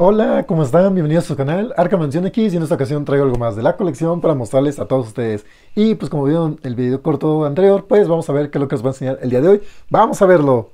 Hola, ¿cómo están? Bienvenidos a su canal Arca Mención X y en esta ocasión traigo algo más de la colección para mostrarles a todos ustedes. Y pues como vieron el video corto anterior, pues vamos a ver qué es lo que os voy a enseñar el día de hoy. ¡Vamos a verlo!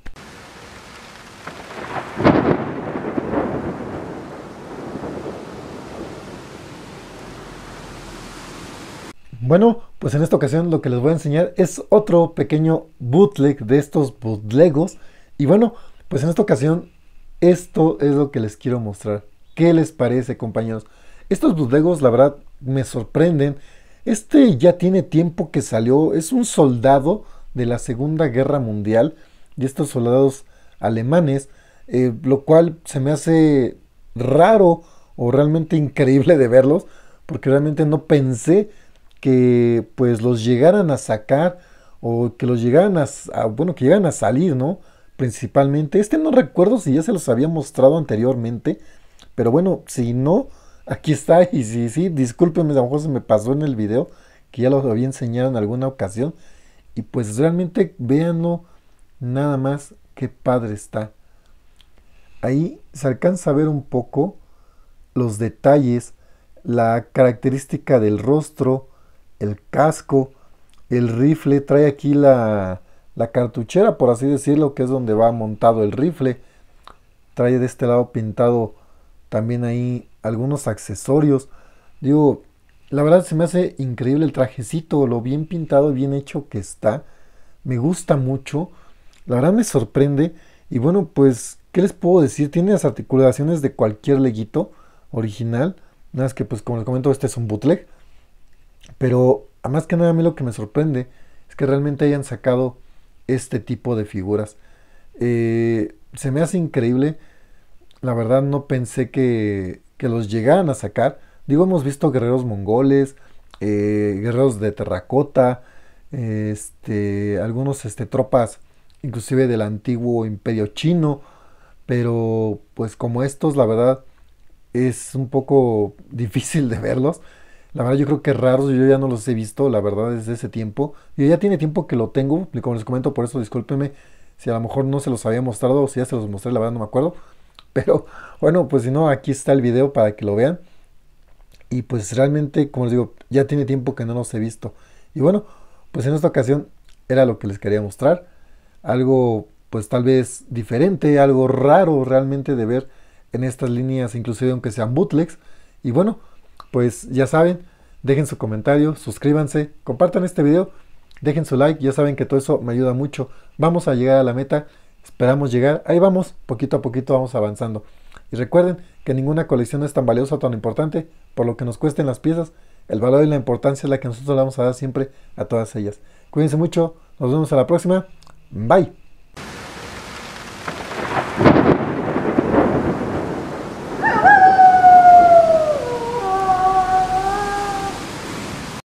Bueno, pues en esta ocasión lo que les voy a enseñar es otro pequeño bootleg de estos bootlegos. Y bueno, pues en esta ocasión esto es lo que les quiero mostrar. ¿Qué les parece, compañeros? Estos bodegos, la verdad, me sorprenden. Este ya tiene tiempo que salió. Es un soldado de la Segunda Guerra Mundial. Y estos soldados alemanes. Eh, lo cual se me hace raro o realmente increíble de verlos. Porque realmente no pensé que pues los llegaran a sacar. O que los llegaran a, bueno, que llegaran a salir, ¿no? principalmente. Este no recuerdo si ya se los había mostrado anteriormente, pero bueno, si no, aquí está. Y si sí, discúlpenme, a lo mejor se me pasó en el video, que ya los había enseñado en alguna ocasión. Y pues realmente véanlo nada más qué padre está. Ahí se alcanza a ver un poco los detalles, la característica del rostro, el casco, el rifle, trae aquí la, la cartuchera, por así decirlo, que es donde va montado el rifle. Trae de este lado pintado también ahí algunos accesorios. Digo, la verdad se me hace increíble el trajecito, lo bien pintado y bien hecho que está. Me gusta mucho. La verdad me sorprende. Y bueno, pues, ¿qué les puedo decir? Tiene las articulaciones de cualquier leguito original. Nada más que, pues, como les comento, este es un bootleg. Pero, a más que nada, a mí lo que me sorprende es que realmente hayan sacado este tipo de figuras. Eh, se me hace increíble. La verdad no pensé que, los llegaran a sacar. Digo, hemos visto guerreros mongoles, eh, guerreros de terracota, este, algunos este, tropas inclusive del antiguo imperio chino. Pero pues como estos, la verdad, es un poco difícil de verlos. La verdad yo creo que raros, yo ya no los he visto, la verdad, desde ese tiempo. Yo ya tiene tiempo que lo tengo, y como les comento, por eso discúlpenme si a lo mejor no se los había mostrado o si ya se los mostré, la verdad no me acuerdo. Pero bueno, pues si no, aquí está el video para que lo vean. Y pues realmente, como les digo, ya tiene tiempo que no los he visto. Y bueno, pues en esta ocasión era lo que les quería mostrar. Algo pues tal vez diferente, algo raro realmente de ver en estas líneas, inclusive aunque sean bootlegs. Y bueno, pues ya saben, dejen su comentario, suscríbanse, compartan este video, dejen su like, ya saben que todo eso me ayuda mucho. Vamos a llegar a la meta, esperamos llegar, ahí vamos, poquito a poquito vamos avanzando. Y recuerden que ninguna colección es tan valiosa o tan importante, por lo que nos cuesten las piezas, el valor y la importancia es la que nosotros le vamos a dar siempre a todas ellas. Cuídense mucho, nos vemos a la próxima, bye.